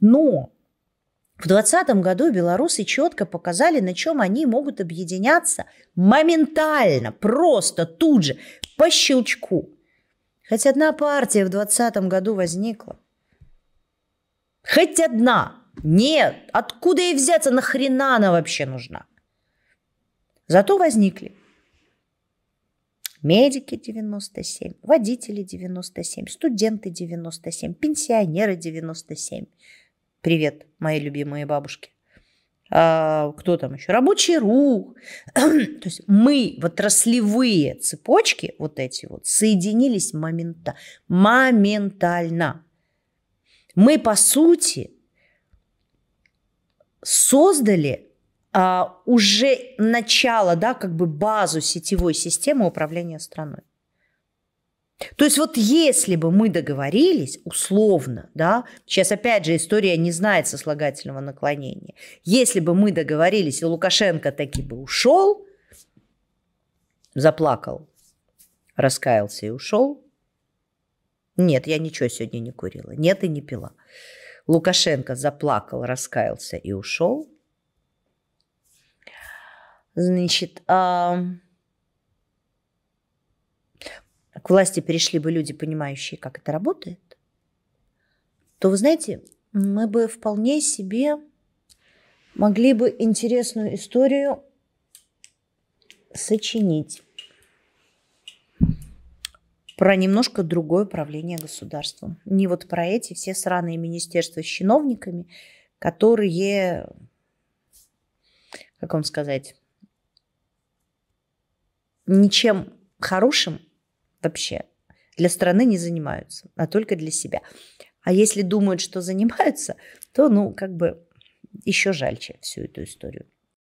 Но в 2020 году белорусы четко показали, на чем они могут объединяться моментально, просто тут же, по щелчку. Хоть одна партия в 2020 году возникла. Хоть одна. Нет, откуда ей взяться, нахрена она вообще нужна? Зато возникли. Медики 97, водители 97, студенты 97, пенсионеры 97, Привет, мои любимые бабушки. А, кто там еще? Рабочий рук. То есть мы в отраслевые цепочки вот эти вот соединились момента, моментально. Мы, по сути, создали а, уже начало, да, как бы базу сетевой системы управления страной. То есть вот если бы мы договорились, условно, да, сейчас опять же история не знает сослагательного наклонения, если бы мы договорились, и Лукашенко таки бы ушел, заплакал, раскаялся и ушел, нет, я ничего сегодня не курила, нет и не пила. Лукашенко заплакал, раскаялся и ушел. Значит, а к власти перешли бы люди, понимающие, как это работает, то, вы знаете, мы бы вполне себе могли бы интересную историю сочинить про немножко другое управление государством. Не вот про эти все сраные министерства с чиновниками, которые, как вам сказать, ничем хорошим вообще для страны не занимаются, а только для себя. А если думают, что занимаются, то, ну, как бы еще жальче всю эту историю.